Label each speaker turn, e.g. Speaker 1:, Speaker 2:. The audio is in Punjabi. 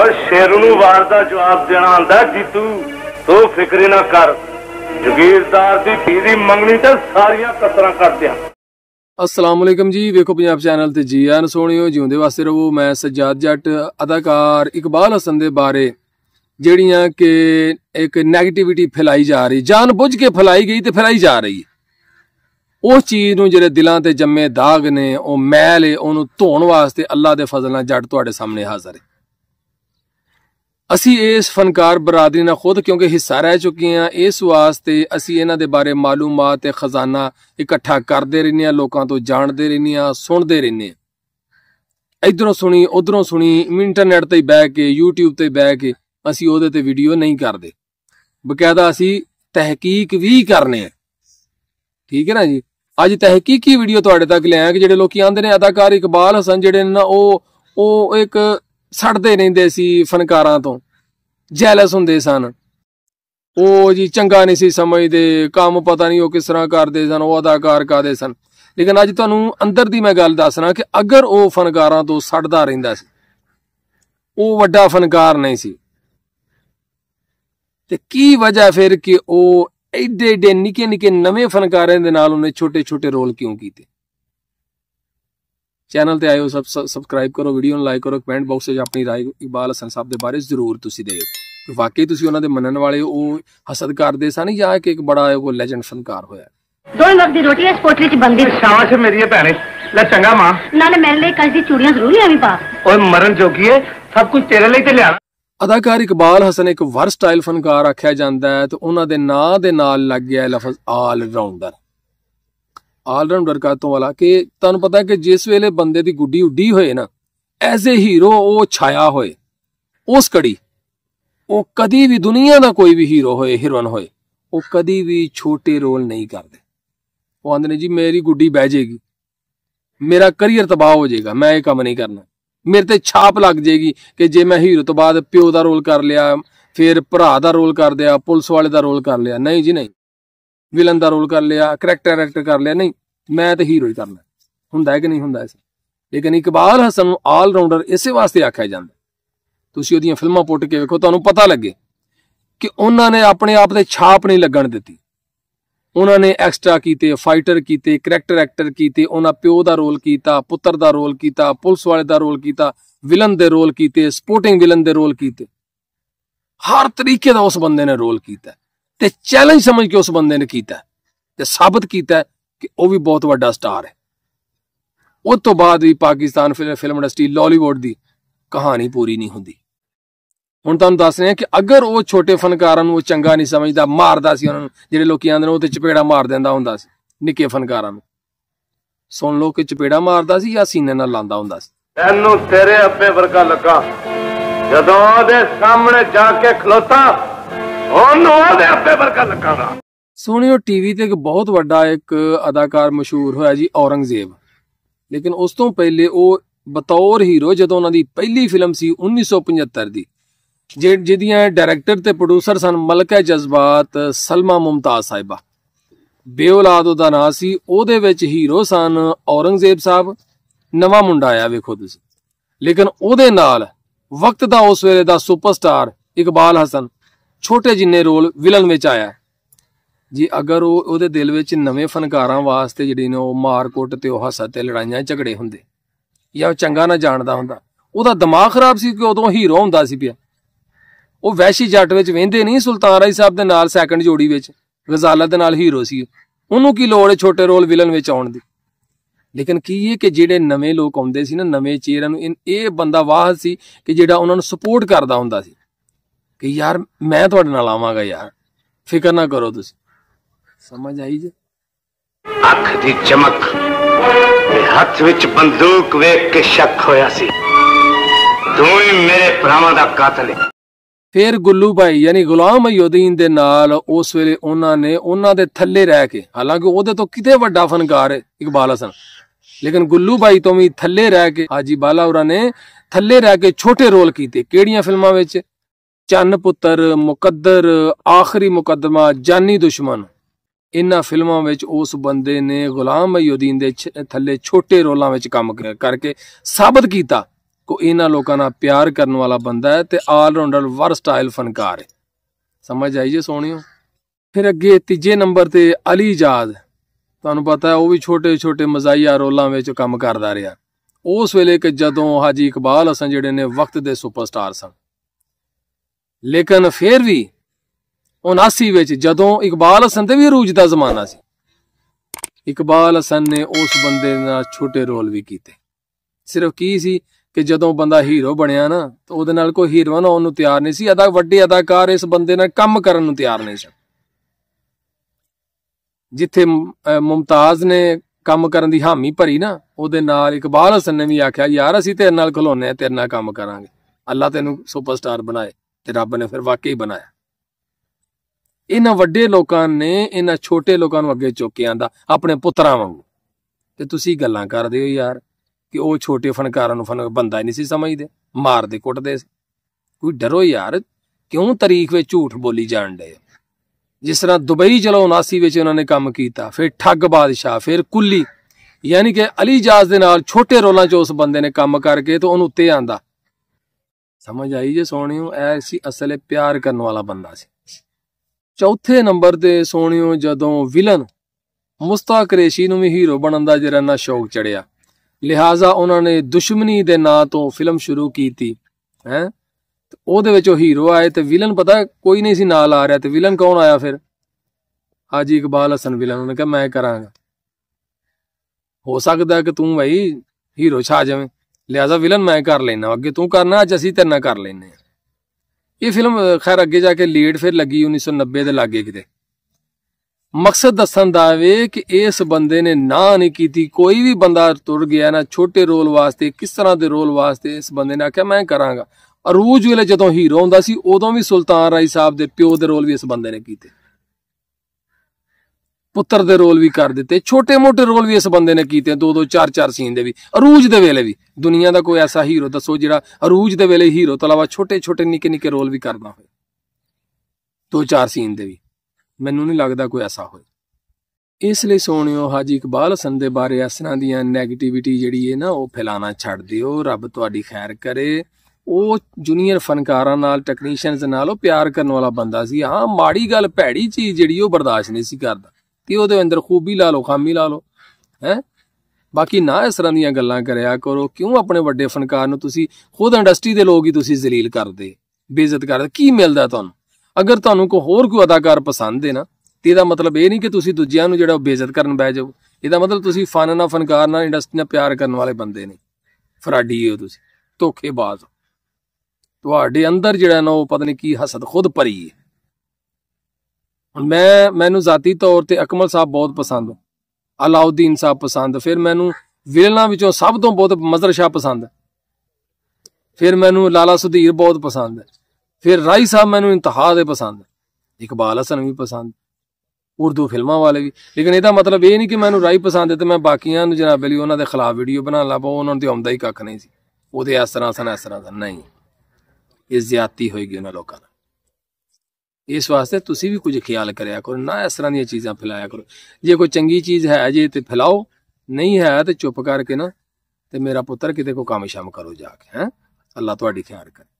Speaker 1: ਔਰ ਸ਼ੇਰ ਨੂੰ ਵਾਰ ਦਾ ਜਵਾਬ ਦੇਣਾ ਆਂਦਾ ਜੀਤੂ ਤੂੰ ਫਿਕਰ ਨਾ ਕਰ ਜਗੀਰਦਾਰ ਦੀ ਧੀ ਦੀ ਮੰਗਣੀ ਤੇ ਸਾਰੀਆਂ ਕਸਰਾਂ ਕੱਟਦਿਆਂ ਅਸਲਾਮ ਵਾਲੇਕਮ ਜੀ ਵੇਖੋ ਪੰਜਾਬ ਚੈਨਲ ਤੇ ਜੀ ਆਨ ਸੋਣਿਓ ਜਿਉਂਦੇ ਵਾਸਤੇ ਰਹੋ ਮੈਂ ਸਜਾਦ ਜੱਟ ਅਦਾਕਾਰ ਇਕਬਾਲ ਹਸਨ ਦੇ ਬਾਰੇ ਜਿਹੜੀਆਂ ਕਿ ਇੱਕ 네ਗੇਟਿਵਿਟੀ ਫੈਲਾਈ ਜਾ ਰਹੀ ਜਾਣ ਬੁੱਝ ਕੇ ਫੈਲਾਈ ਗਈ ਤੇ ਫੈਲਾਈ ਜਾ ਰਹੀ ਉਸ ਚੀਜ਼ ਨੂੰ ਜਿਹੜੇ ਦਿਲਾਂ ਤੇ ਜੰਮੇ ਦਾਗ ਨੇ ਉਹ ਮੈਲ ਏ ਉਹਨੂੰ ਧੋਣ ਵਾਸਤੇ ਅੱਲਾ ਦੇ ਫਜ਼ਲ ਨਾਲ ਜੱਟ ਤੁਹਾਡੇ ਸਾਹਮਣੇ ਹਾਜ਼ਰ ਹੈ ਅਸੀਂ ਇਸ ਫਨਕਾਰ ਬਰਾਦਰੀ ਨਾਲ ਖੁਦ ਕਿਉਂਕਿ ਹਿੱਸਾ ਰਹਿ ਚੁੱਕੇ ਹਾਂ ਇਸ ਵਾਸਤੇ ਅਸੀਂ ਇਹਨਾਂ ਦੇ ਬਾਰੇ ਮਾਲੂਮਾਤ ਤੇ ਖਜ਼ਾਨਾ ਇਕੱਠਾ ਕਰਦੇ ਰਹਿੰਦੇ ਹਾਂ ਲੋਕਾਂ ਤੋਂ ਜਾਣਦੇ ਰਹਿੰਦੇ ਹਾਂ ਸੁਣਦੇ ਰਹਿੰਦੇ ਆ ਇਧਰੋਂ ਸੁਣੀ ਉਧਰੋਂ ਸੁਣੀ ਇੰਟਰਨੈਟ ਤੇ ਬਹਿ ਕੇ YouTube ਤੇ ਬਹਿ ਕੇ ਅਸੀਂ ਉਹਦੇ ਤੇ ਵੀਡੀਓ ਨਹੀਂ ਕਰਦੇ ਬਕਾਇਦਾ ਅਸੀਂ ਤਹਿਕੀਕ ਵੀ ਕਰਨੇ ਆ ਠੀਕ ਹੈ ਨਾ ਜੀ ਅੱਜ ਤਹਿਕੀਕੀ ਵੀਡੀਓ ਤੁਹਾਡੇ ਤੱਕ ਲਿਆਇਆ ਕਿ ਜਿਹੜੇ ਲੋਕੀ ਆਂਦੇ ਨੇ ਅਦਾਕਾਰ ਇਕਬਾਲ ਹਸਨ ਜਿਹੜੇ ਨੇ ਨਾ ਉਹ ਉਹ ਇੱਕ ਸੜਦੇ ਰਹਿੰਦੇ ਸੀ ਫਨਕਾਰਾਂ ਤੋਂ ਜੈਲਸ ਹੁੰਦੇ ਸਨ ਉਹ ਜੀ ਚੰਗਾ ਨਹੀਂ ਸੀ ਸਮਝਦੇ ਕੰਮ ਪਤਾ ਨਹੀਂ ਉਹ ਕਿਸ ਤਰ੍ਹਾਂ ਕਰਦੇ ਸਨ ਉਹ ਅਦਾਕਾਰ ਕਰਦੇ ਸਨ ਲੇਕਿਨ ਅੱਜ ਤੁਹਾਨੂੰ ਅੰਦਰ ਦੀ ਮੈਂ ਗੱਲ ਦੱਸਣਾ ਕਿ ਅਗਰ ਉਹ ਫਨਕਾਰਾਂ ਤੋਂ ਸੜਦਾ ਰਹਿੰਦਾ ਸੀ ਉਹ ਵੱਡਾ ਫਨਕਾਰ ਨਹੀਂ ਸੀ ਤੇ ਕੀ ਵਜ੍ਹਾ ਫਿਰ ਕਿ ਉਹ ਐਡੇ ਐਡੇ ਨਿੱਕੇ ਨਿੱਕੇ ਨਵੇਂ ਫਨਕਾਰਾਂ ਦੇ ਨਾਲ ਉਹਨੇ ਛੋਟੇ ਛੋਟੇ ਰੋਲ ਕਿਉਂ ਕੀਤੇ ਚੈਨਲ ਤੇ ਆਇਓ ਸਭ ਸਬਸਕ੍ਰਾਈਬ ਕਰੋ ਵੀਡੀਓ ਨੂੰ ਲਾਈਕ ਕਰੋ ਕਮੈਂਟ ਬਾਕਸ ਵਿੱਚ ਆਪਣੀ رائے ਇਕਬਾਲ ਹਸਨ ਸਾਹਿਬ ਦੇ ਬਾਰੇ ਜ਼ਰੂਰ ਤੁਸੀਂ ਦਿਓ ਕਿ ਵਾਕਈ ਤੁਸੀਂ ਉਹਨਾਂ ਦੇ ਮੰਨਣ ਵਾਲੇ ਉਹ ਹਸਦ ਕਰਦੇ ਸਨ ਜਾਂ ਕਿ ਇੱਕ ਬੜਾ ਉਹ ਲੈਜੈਂਡ ਫਨਕਾਰ ਹੋਇਆ ਦੋ ਲੱਗ ਦੀ ਰੋਟੀ ਇਸ ਪੋਟਲੀ ਚ ਬੰਦੀ ਸ਼ਾਬਾਸ਼ ਮੇਰੀਏ ਭੈਣੇ ਲੈ ਚੰਗਾ ਮਾਂ ਨਾਲੇ ਮੇਰੇ ਲਈ ਕੱਲ ਦੀ ਚੂੜੀਆਂ ਜ਼ਰੂਰ ਲਿਆਵੀਂ ਪਾ ਓਏ ਮਰਨ ਜੋਗੀ ਐ ਸਭ ਕੁਝ ਤੇਰੇ ਲਈ ਤੇ ਲਿਆ ਅਦਾਕਾਰ ਇਕਬਾਲ ਹਸਨ ਇੱਕ ਵਰਸਟਾਈਲ ਫਨਕਾਰ ਆਖਿਆ ਜਾਂਦਾ ਹੈ ਤੇ ਉਹਨਾਂ ਦੇ ਨਾਂ ਦੇ ਨਾਲ ਲੱਗ ਗਿਆ ਲਫ਼ਜ਼ ਆਲ ਰਾਉਂਡਰ ਵਰਕਰ ਕਾਤੋਂ ਵਾਲਾ ਕਿ ਤੁਹਾਨੂੰ ਪਤਾ ਕਿ ਜਿਸ ਵੇਲੇ ਬੰਦੇ ਦੀ ਗੁੱਡੀ ਉੱਡੀ ਹੋਏ ਨਾ ਐਜ਼ ਅ ਹੀਰੋ ਉਹ ਛਾਇਆ ਹੋਏ ਉਸ ਕੜੀ ਉਹ ਕਦੀ ਵੀ ਦੁਨੀਆ ਦਾ ਕੋਈ ਵੀ ਹੀਰੋ ਹੋਏ ਹੀਰੋਇਨ ਹੋਏ ਉਹ ਕਦੀ ਵੀ ਛੋਟੇ ਰੋਲ ਨਹੀਂ ਕਰਦੇ ਉਹ ਆਂਦੇ ਨੇ ਜੀ ਮੇਰੀ ਗੁੱਡੀ ਬਹਿ ਜਾਏਗੀ ਮੇਰਾ ਕਰੀਅਰ ਤਬਾਹ ਹੋ ਜਾਏਗਾ ਮੈਂ ਇਹ ਕੰਮ ਨਹੀਂ ਕਰਨਾ ਮੇਰੇ ਤੇ ਛਾਪ ਲੱਗ ਜਾਏਗੀ ਕਿ ਜੇ ਮੈਂ ਹੀਰੋ ਤੋਂ ਬਾਅਦ ਪਿਓ ਦਾ ਰੋਲ ਕਰ ਲਿਆ ਫਿਰ ਭਰਾ ਦਾ ਰੋਲ ਕਰ ਦਿਆ ਪੁਲਿਸ ਵਾਲੇ ਦਾ ਰੋਲ ਕਰ ਲਿਆ ਨਹੀਂ ਜੀ ਨਹੀਂ ਵਿਲਨ ਦਾ ਰੋਲ ਕਰ ਲਿਆ ਕੈਰੈਕਟਰ ਐਕਟਰ ਕਰ ਲਿਆ ਨਹੀਂ ਮੈਂ ਤੇ ਹੀਰੋ ਹੀ ਕਰਨਾ ਹੁੰਦਾ ਹੈ ਕਿ ਨਹੀਂ ਹੁੰਦਾ ਇਸ ਲੇਕਿਨ ਇਕਬਾਲ ਹਸਨ ਨੂੰ ਆਲ ਰਾਊਂਡਰ ਇਸੇ ਵਾਸਤੇ ਆਖਿਆ ਜਾਂਦਾ ਤੁਸੀਂ ਉਹਦੀਆਂ ਫਿਲਮਾਂ ਪੁੱਟ ਕੇ ਵੇਖੋ ਤੁਹਾਨੂੰ ਪਤਾ ਲੱਗੇ ਕਿ ਉਹਨਾਂ ਨੇ ਆਪਣੇ ਆਪ ਦੇ ਛਾਪ ਨਹੀਂ ਲੱਗਣ ਦਿੱਤੀ ਉਹਨਾਂ ਨੇ ਐਕਸਟਰਾ ਕੀਤੇ ਫਾਈਟਰ ਕੀਤੇ ਕੈਰੈਕਟਰ ਐਕਟਰ ਕੀਤੇ ਉਹਨਾਂ ਪਿਓ ਦਾ ਰੋਲ ਕੀਤਾ ਪੁੱਤਰ ਦਾ ਰੋਲ ਕੀਤਾ ਪੁਲਿਸ ਵਾਲੇ ਦਾ ਰੋਲ ਕੀਤਾ ਵਿਲਨ ਦੇ ਰੋਲ ਕੀਤੇ ਸਪੋਰਟਿੰਗ ਵਿਲਨ ਦੇ ਰੋਲ ਕੀਤੇ ਹਰ ਤਰੀਕੇ ਦਾ ਉਸ ਬੰਦੇ ਨੇ ਰੋਲ ਕੀਤਾ ਤੇ ਚੈਲੰਜ ਸਮਝ ਕੇ ਉਸ ਬੰਦੇ ਨੇ ਕੀਤਾ ਤੇ ਸਾਬਤ ਕੀਤਾ ਕਿ ਉਹ ਵੀ ਬਹੁਤ ਵੱਡਾ ਸਟਾਰ ਹੈ ਉਸ ਤੋਂ ਬਾਅਦ ਵੀ ਪਾਕਿਸਤਾਨ ਫਿਲਮ ਇੰਡਸਟਰੀ ਲਾਲੀਵੁੱਡ ਦੀ ਕਹਾਣੀ ਪੂਰੀ ਨਹੀਂ ਹੁੰਦੀ ਹੁਣ ਤੁਹਾਨੂੰ ਦੱਸ ਰਿਹਾ ਕਿ ਅਗਰ ਉਹ ਛੋਟੇ ਫਨਕਾਰਾਂ ਨੂੰ ਉਹ ਚੰਗਾ ਨਹੀਂ ਸਮਝਦਾ ਮਾਰਦਾ ਸੀ ਉਹਨਾਂ ਨੂੰ ਜਿਹੜੇ ਲੋਕੀ ਆਂਦੇ ਨੇ ਉਹ ਤੇ ਚਪੇੜਾ ਮਾਰ ਦਿੰਦਾ ਹੁੰਦਾ ਸੀ ਨਿੱਕੇ ਫਨਕਾਰਾਂ ਨੂੰ ਸੁਣ ਲੋ ਕਿ ਚਪੇੜਾ ਮਾਰਦਾ ਸੀ ਜਾਂ ਸੀਨੇ ਨਾਲ ਲਾਂਦਾ ਹੁੰਦਾ ਸੀ ਤੈਨੂੰ ਤੇਰੇ ਅੱਪੇ ਵਰਗਾ ਲੱਗਾ ਜਦੋਂ ਉਹਦੇ ਸਾਹਮਣੇ ਜਾ ਕੇ ਖਲੋਤਾ ਉਹਨੂੰ ਵਰਗਾ ਟੀਵੀ ਤੇ ਇੱਕ ਬਹੁਤ ਵੱਡਾ ਇੱਕ ਅਦਾਕਾਰ ਮਸ਼ਹੂਰ ਹੋਇਆ ਜੀ ਔਰੰਗਜ਼ੇਬ ਲੇਕਿਨ ਉਸ ਤੋਂ ਪਹਿਲੇ ਉਹ ਬਤੌਰ ਹੀਰੋ ਜਦੋਂ ਉਹਨਾਂ ਦੀ ਪਹਿਲੀ ਫਿਲਮ ਸੀ 1975 ਦੀ ਜਿਹਦੀਆਂ ਡਾਇਰੈਕਟਰ ਤੇ ਪ੍ਰੋਡਿਊਸਰ ਸਨ ਮਲਕਾ ਜਜ਼ਬਾਤ ਸਲਮਾ ਮੁਮਤਾਜ਼ ਸਾਹਿਬਾ ਬੇਔਲਾਦ ਉਹਦਾ ਨਾਂ ਸੀ ਉਹਦੇ ਵਿੱਚ ਹੀਰੋ ਸਨ ਔਰੰਗਜ਼ੇਬ ਸਾਹਿਬ ਨਵਾਂ ਮੁੰਡਾ ਆਇਆ ਵੇਖੋ ਤੁਸੀਂ ਲੇਕਿਨ ਉਹਦੇ ਨਾਲ ਵਕਤ ਦਾ ਉਸ ਵੇਲੇ ਦਾ ਸੁਪਰਸਟਾਰ ਇਕਬਾਲ ਹਸਨ ਛੋਟੇ ਜਿੰਨੇ ਰੋਲ ਵਿਲਨ ਵਿੱਚ ਆਇਆ ਜੀ ਅਗਰ ਉਹ ਉਹਦੇ ਦਿਲ ਵਿੱਚ ਨਵੇਂ ਫਨਕਾਰਾਂ ਵਾਸਤੇ ਜਿਹੜੇ ਨੇ ਉਹ ਮਾਰਕੁੱਟ ਤੇ ਉਹ ਹਸਾ ਤੇ ਲੜਾਈਆਂ ਝਗੜੇ ਹੁੰਦੇ ਜਾਂ ਉਹ ਚੰਗਾ ਨਾ ਜਾਣਦਾ ਹੁੰਦਾ ਉਹਦਾ ਦਿਮਾਗ ਖਰਾਬ ਸੀ ਕਿ ਉਦੋਂ ਹੀਰੋ ਹੁੰਦਾ ਸੀ ਪਿਆ ਉਹ ਵੈਸ਼ੀ ਜੱਟ ਵਿੱਚ ਵਹਿੰਦੇ ਨਹੀਂ ਸੁਲਤਾਨ ਰਾਈ ਸਾਹਿਬ ਦੇ ਨਾਲ ਸੈਕੰਡ ਜੋੜੀ ਵਿੱਚ ਗਜ਼ਾਲਾ ਦੇ ਨਾਲ ਹੀਰੋ ਸੀ ਉਹਨੂੰ ਕੀ ਲੋੜ ਹੈ ਛੋਟੇ ਰੋਲ ਵਿਲਨ ਵਿੱਚ ਆਉਣ ਦੀ ਲੇਕਿਨ ਕੀ ਇਹ ਕਿ ਜਿਹੜੇ ਨਵੇਂ ਲੋਕ ਆਉਂਦੇ ਸੀ ਨਾ ਨਵੇਂ ਚਿਹਰਿਆਂ ਨੂੰ ਇਹ ਬੰਦਾ ਵਾਹ ਸੀ ਕਿ ਜਿਹੜਾ ਉਹਨਾਂ ਨੂੰ ਸਪੋਰਟ ਕਰਦਾ ਹੁੰਦਾ ਸੀ ਕਿ ਯਾਰ ਮੈਂ ਤੁਹਾਡੇ ਨਾਲ ਆਵਾਂਗਾ ਯਾਰ ਫਿਕਰ ਨਾ ਕਰੋ ਤੁਸੀਂ ਸਮਝ ਆਈ ਜੀ ਅੱਖ ਦੀ ਚਮਕ ਤੇ ਹੱਥ ਵਿੱਚ ਬੰਦੂਕ ਵੇਖ ਕੇ ਸ਼ੱਕ ਹੋਇਆ ਸੀ ਦੋਵੇਂ ਮੇਰੇ ਭਰਾਵਾਂ ਦਾ ਕਾਤਲ ਹੈ ਫਿਰ ਗੁੱਲੂ ਭਾਈ ਯਾਨੀ ਗੁਲਾਮ ਅਯੁਦੀਨ ਦੇ ਨਾਲ ਉਸ ਵੇਲੇ ਉਹਨਾਂ ਨੇ ਉਹਨਾਂ ਦੇ ਥੱਲੇ ਰਹਿ ਕੇ ਹਾਲਾਂਕਿ ਉਹਦੇ ਤੋਂ ਕਿਤੇ ਵੱਡਾ ਫਨਕਾਰ ਇਕਬਾਲ ਹਸਨ ਲੇਕਿਨ ਗੁੱਲੂ ਭਾਈ ਤੋਂ ਵੀ ਥੱਲੇ ਰਹਿ ਕੇ ਹਾਜੀ ਬਾਲਾ ਹੋਰਾਂ ਨੇ ਥੱਲੇ ਰਹਿ ਕੇ ਛੋਟੇ ਰੋਲ ਕੀਤੇ ਕਿਹੜੀਆਂ ਫਿਲਮਾਂ ਵਿੱਚ ਚੰਨ ਪੁੱਤਰ ਮੁਕੱਦਰ ਆਖਰੀ ਮੁਕੱਦਮਾ ਜਾਨੀ ਦੁਸ਼ਮਣ ਇਨ੍ਹਾਂ ਫਿਲਮਾਂ ਵਿੱਚ ਉਸ ਬੰਦੇ ਨੇ ਗੁਲਾਮ ਮਯੂਦੀਨ ਦੇ ਥੱਲੇ ਛੋਟੇ ਰੋਲਾਂ ਵਿੱਚ ਕੰਮ ਕਰਕੇ ਸਾਬਤ ਕੀਤਾ ਕਿ ਇਹਨਾਂ ਲੋਕਾਂ ਨਾਲ ਪਿਆਰ ਕਰਨ ਵਾਲਾ ਬੰਦਾ ਹੈ ਤੇ ਆਲ ਵਰ ਵਰਸਟਾਈਲ ਫਨਕਾਰ ਹੈ ਸਮਝ ਆਈ ਜੇ ਸੋਹਣਿਓ ਫਿਰ ਅੱਗੇ ਤੀਜੇ ਨੰਬਰ ਤੇ ਅਲੀ ਜਾਦ ਤੁਹਾਨੂੰ ਪਤਾ ਹੈ ਉਹ ਵੀ ਛੋਟੇ ਛੋਟੇ ਮਜ਼ਾਈਆ ਰੋਲਾਂ ਵਿੱਚ ਕੰਮ ਕਰਦਾ ਰਿਹਾ ਉਸ ਵੇਲੇ ਕਿ ਜਦੋਂ ਹਾਜੀ ਇਕਬਾਲ ਹਸਨ ਜਿਹੜੇ ਨੇ ਵਕਤ ਦੇ ਸੁਪਰਸਟਾਰ ਸਨ ਲੇਕਿਨ ਫੇਰ ਵੀ 79 ਵਿੱਚ ਜਦੋਂ ਇਕਬਾਲ ਹਸਨ ਤੇ ਵੀ ਰੂਜ ਦਾ ਜ਼ਮਾਨਾ ਸੀ ਇਕਬਾਲ ਹਸਨ ਨੇ ਉਸ ਬੰਦੇ ਨਾਲ ਛੋਟੇ ਰੋਲ ਵੀ ਕੀਤੇ ਸਿਰਫ ਕੀ ਸੀ ਕਿ ਜਦੋਂ ਬੰਦਾ ਹੀਰੋ ਬਣਿਆ ਨਾ ਤਾਂ ਉਹਦੇ ਨਾਲ ਕੋਈ ਹੀਰੋਇਨ ਆਉਣ ਨੂੰ ਤਿਆਰ ਨਹੀਂ ਸੀ ਅਦਾ ਵੱਡੇ ਅਦਾਕਾਰ ਇਸ ਬੰਦੇ ਨਾਲ ਕੰਮ ਕਰਨ ਨੂੰ ਤਿਆਰ ਨਹੀਂ ਸਨ ਜਿੱਥੇ ਮੁਮਤਾਜ਼ ਨੇ ਕੰਮ ਕਰਨ ਦੀ ਹਾਮੀ ਭਰੀ ਨਾ ਉਹਦੇ ਨਾਲ ਇਕਬਾਲ ਹਸਨ ਨੇ ਵੀ ਆਖਿਆ ਯਾਰ ਅਸੀਂ ਤੇਰੇ ਨਾਲ ਖਲੋਨੇ ਤੇਰੇ ਨਾਲ ਕੰਮ ਕਰਾਂਗੇ ਅੱਲਾ ਤੈਨੂੰ ਸੁਪਰਸਟਾਰ ਬਣਾਏ ਤੇ ਰੱਬ ਨੇ ਫਿਰ ਵਾਕਈ ਬਣਾਇਆ ਇਹਨਾਂ ਵੱਡੇ ਲੋਕਾਂ ਨੇ ਇਹਨਾਂ ਛੋਟੇ ਲੋਕਾਂ ਨੂੰ ਅੱਗੇ ਚੁੱਕਿਆਂ ਦਾ ਆਪਣੇ ਪੁੱਤਰਾਂ ਵਾਂਗੂ ਤੇ ਤੁਸੀਂ ਗੱਲਾਂ ਕਰਦੇ ਹੋ ਯਾਰ ਕਿ ਉਹ ਛੋਟੇ ਫਨਕਾਰਾਂ ਨੂੰ ਫਨ ਬੰਦਾ ਹੀ ਨਹੀਂ ਸੀ ਸਮਝਦੇ ਮਾਰਦੇ ਕੁੱਟਦੇ ਸੀ ਕੋਈ ਡਰੋ ਯਾਰ ਕਿਉਂ ਤਾਰੀਖ ਵਿੱਚ ਝੂਠ ਬੋਲੀ ਜਾਣ ਦੇ ਜਿਸ ਤਰ੍ਹਾਂ ਦੁਬਈ ਚਲੋ 79 ਵਿੱਚ ਉਹਨਾਂ ਨੇ ਕੰਮ ਕੀਤਾ ਫਿਰ ਠੱਗ ਬਾਦਸ਼ਾਹ ਫਿਰ ਕੁੱਲੀ ਯਾਨੀ ਕਿ ਅਲੀ ਜਾਜ਼ ਦੇ ਨਾਲ ਛੋਟੇ ਰੋਲਾਂ 'ਚ ਉਸ ਬੰਦੇ ਨੇ ਕੰਮ ਕਰਕੇ ਤੇ ਉਹਨੂੰ ਉੱਤੇ ਆਂਦਾ ਸਮਝ ਆਈ ਜੇ ਸੋਹਣਿਓ ਐ ਸੀ ਅਸਲੇ ਪਿਆਰ ਕਰਨ ਵਾਲਾ ਬੰਦਾ ਸੀ ਚੌਥੇ ਨੰਬਰ ਤੇ ਸੋਹਣਿਓ ਜਦੋਂ ਵਿਲਨ ਮੁਸਤਾਕ ਰੇਸ਼ੀ ਨੂੰ ਵੀ ਹੀਰੋ ਬਣਨ ਦਾ ਜਿਹੜਾ ਨਾ ਸ਼ੌਕ ਚੜਿਆ ਲਿਹਾਜ਼ਾ ਉਹਨਾਂ ਨੇ ਦੁਸ਼ਮਣੀ ਦੇ ਨਾਂ ਤੋਂ ਫਿਲਮ ਸ਼ੁਰੂ ਕੀਤੀ ਹੈ ਉਹਦੇ ਵਿੱਚ ਉਹ ਹੀਰੋ ਆਏ ਤੇ ਵਿਲਨ ਪਤਾ ਕੋਈ ਨਹੀਂ ਸੀ ਨਾਲ ਆ ਰਿਹਾ ਤੇ ਵਿਲਨ ਕੌਣ ਆਇਆ ਫਿਰ ਹਾਜੀ ਇਕਬਾਲ ਹਸਨ ਵਿਲਨ ਉਹਨੇ ਕਿਹਾ ਮੈਂ ਕਰਾਂਗਾ ਹੋ ਸਕਦਾ ਕਿ ਤੂੰ ਭਾਈ ਹੀਰੋ ਛਾ ਜਾਵੇਂ ਲਿਆਜ਼ਾ ਵਿਲਨ ਮੈਂ ਕਰ ਲੈਣਾ ਅੱਗੇ ਤੂੰ ਕਰਨਾ ਅੱਜ ਅਸੀਂ ਤੇਰੇ ਨਾਲ ਕਰ ਲੈਨੇ ਆ ਇਹ ਫਿਲਮ ਖੈਰ ਅੱਗੇ ਜਾ ਕੇ ਲੀਡ ਫਿਰ ਲੱਗੀ 1990 ਦੇ ਲਾਗੇ ਕਿਤੇ ਮਕਸਦ ਦੱਸਣ ਦਾ ਵੇ ਕਿ ਇਸ ਬੰਦੇ ਨੇ ਨਾ ਨਹੀਂ ਕੀਤੀ ਕੋਈ ਵੀ ਬੰਦਾ ਤੁਰ ਗਿਆ ਨਾ ਛੋਟੇ ਰੋਲ ਵਾਸਤੇ ਕਿਸ ਤਰ੍ਹਾਂ ਦੇ ਰੋਲ ਵਾਸਤੇ ਇਸ ਬੰਦੇ ਨੇ ਆਖਿਆ ਮੈਂ ਕਰਾਂਗਾ ਅਰੂਜ ਵੇਲੇ ਜਦੋਂ ਹੀਰੋ ਹੁੰਦਾ ਸੀ ਉਦੋਂ ਵੀ ਸੁਲਤਾਨ ਰਾਈ ਸਾਹਿਬ ਦੇ ਪਿਓ ਦੇ ਰੋਲ ਵੀ ਇਸ ਬੰਦੇ ਨੇ ਕੀਤੇ ਪੁੱਤਰ ਦੇ ਰੋਲ ਵੀ ਕਰ ਦਿੱਤੇ ਛੋਟੇ-ਮੋਟੇ ਰੋਲ ਵੀ ਇਸ ਬੰਦੇ ਨੇ ਕੀਤੇ ਦੋ ਦੋ ਚਾਰ ਚਾਰ ਸੀਨ ਦੇ ਵੀ ਅਰੂਜ ਦੇ ਵੇਲੇ ਵੀ ਦੁਨੀਆ ਦਾ ਕੋਈ ਐਸਾ ਹੀਰੋ ਦੱਸੋ ਜਿਹੜਾ ਅਰੂਜ ਦੇ ਵੇਲੇ ਹੀਰੋ ਤੋਂ ਇਲਾਵਾ ਛੋਟੇ-ਛੋਟੇ ਨਿੱਕੇ-ਨਿੱਕੇ ਰੋਲ ਵੀ ਕਰਦਾ ਹੋਵੇ ਦੋ ਚਾਰ ਸੀਨ ਦੇ ਵੀ ਮੈਨੂੰ ਨਹੀਂ ਲੱਗਦਾ ਕੋਈ ਐਸਾ ਹੋਵੇ ਇਸ ਲਈ ਸੋਣਿਓ ਹਾਜੀ ਇਕਬਾਲ ਹਸਨ ਦੇ ਬਾਰੇ ਇਸ ਤਰ੍ਹਾਂ ਦੀਆਂ 네ਗੇਟਿਵਿਟੀ ਜਿਹੜੀ ਹੈ ਨਾ ਉਹ ਫੈਲਾਣਾ ਛੱਡ ਦਿਓ ਰੱਬ ਤੁਹਾਡੀ ਖੈਰ ਕਰੇ ਉਹ ਜੂਨੀਅਰ ਫਨਕਾਰਾਂ ਨਾਲ ਟੈਕਨੀਸ਼ੀਅਨਸ ਨਾਲ ਉਹ ਪਿਆਰ ਕਰਨ ਵਾਲਾ ਬੰਦਾ ਸੀ ਹਾਂ ਮਾੜੀ ਗੱਲ ਭੈੜੀ ਚੀਜ਼ ਜਿਹੜੀ ਉਹ ਬਰਦਾਸ਼ਤ ਨਹੀਂ ਸੀ ਕਰਦਾ ਤੇ ਉਹਦੇ ਅੰਦਰ ਖੂਬੀ ਲਾ ਲਓ ਖਾਮੀ ਲਾ ਲਓ ਹੈ ਬਾਕੀ ਨਾ ਇਸ ਤਰ੍ਹਾਂ ਦੀਆਂ ਗੱਲਾਂ ਕਰਿਆ ਕਰੋ ਕਿਉਂ ਆਪਣੇ ਵੱਡੇ ਫਨਕਾਰ ਨੂੰ ਤੁਸੀਂ ਖੁਦ ਇੰਡਸਟਰੀ ਦੇ ਲੋਕ ਹੀ ਤੁਸੀਂ ਜ਼ਲੀਲ ਕਰਦੇ ਬੇਇੱਜ਼ਤ ਕਰਦੇ ਕੀ ਮਿਲਦਾ ਤੁਹਾਨੂੰ ਅਗਰ ਤੁਹਾਨੂੰ ਕੋਈ ਹੋਰ ਕੋਈ ਅਦਾਕਾਰ ਪਸੰਦ ਹੈ ਨਾ ਤੇ ਇਹਦਾ ਮਤਲਬ ਇਹ ਨਹੀਂ ਕਿ ਤੁਸੀਂ ਦੂਜਿਆਂ ਨੂੰ ਜਿਹੜਾ ਬੇਇੱਜ਼ਤ ਕਰਨ ਬਹਿ ਜਾਓ ਇਹਦਾ ਮਤਲਬ ਤੁਸੀਂ ਫਨ ਨਾਲ ਫਨਕਾਰ ਨਾਲ ਇੰਡਸਟਰੀ ਨਾਲ ਪਿਆਰ ਕਰਨ ਵਾਲੇ ਬੰਦੇ ਨਹੀਂ ਫਰਾਡੀ ਹੋ ਤੁਸੀਂ ਧੋਖੇਬਾਜ਼ ਤੁਹਾਡੇ ਅੰਦਰ ਜਿਹੜਾ ਨਾ ਉਹ ਪਤਾ ਨਹੀਂ ਕੀ ਹਸਦ ਖੁਦ ਭਰੀ ਹੈ ਮੈਂ ਮੈਨੂੰ ذاتی ਤੌਰ ਤੇ ਅਕਮਲ ਸਾਹਿਬ ਬਹੁਤ ਪਸੰਦ ਅਲਾਉਦੀਨ ਸਾਹਿਬ ਪਸੰਦ ਫਿਰ ਮੈਨੂੰ ਵਿਲਨਾ ਵਿੱਚੋਂ ਸਭ ਤੋਂ ਬਹੁਤ ਮਜ਼ਰ ਸ਼ਾਹ ਪਸੰਦ ਫਿਰ ਮੈਨੂੰ ਲਾਲਾ ਸੁਧੀਰ ਬਹੁਤ ਪਸੰਦ ਹੈ ਫਿਰ ਰਾਈ ਸਾਹਿਬ ਮੈਨੂੰ ਇੰਤਹਾ ਦੇ ਪਸੰਦ ਇਕਬਾਲ ਹਸਨ ਵੀ ਪਸੰਦ ਉਰਦੂ ਫਿਲਮਾਂ ਵਾਲੇ ਵੀ ਲੇਕਿਨ ਇਹਦਾ ਮਤਲਬ ਇਹ ਨਹੀਂ ਕਿ ਮੈਨੂੰ ਰਾਈ ਪਸੰਦ ਹੈ ਤੇ ਮੈਂ ਬਾਕੀਆਂ ਨੂੰ ਜਨਾਬ ਲਈ ਉਹਨਾਂ ਦੇ ਖਿਲਾਫ ਵੀਡੀਓ ਲਾ ਪਾ ਉਹਨਾਂ ਦੇ ਆਉਂਦਾ ਹੀ ਕੱਖ ਨਹੀਂ ਸੀ ਉਹਦੇ ਇਸ ਤਰ੍ਹਾਂ ਸਨ ਇਸ ਤਰ੍ਹਾਂ ਸਨ ਨਹੀਂ ਇਹ ਜ਼ਿਆਤੀ ਹੋਏਗੀ ਉਹਨਾਂ ਲੋਕਾਂ ਦਾ ਇਸ ਵਾਸਤੇ ਤੁਸੀਂ ਵੀ ਕੁਝ ਖਿਆਲ ਕਰਿਆ ਕਰੋ ਨਾ ਇਸ ਤਰ੍ਹਾਂ ਦੀਆਂ ਚੀਜ਼ਾਂ ਫੈਲਾਇਆ ਕਰੋ ਜੇ ਕੋਈ ਚੰਗੀ ਚੀਜ਼ ਹੈ ਜੇ ਤੇ ਫੈਲਾਓ ਨਹੀਂ ਹੈ ਤੇ ਚੁੱਪ ਕਰਕੇ ਨਾ ਤੇ ਮੇਰਾ ਪੁੱਤਰ ਕਿਤੇ ਕੋ ਕੰਮ ਸ਼ਾਮ ਕਰੋ ਜਾ ਕੇ ਹੈ ਅੱਲਾ ਤੁਹਾਡੀ ਖਿਆਲ ਕਰੇ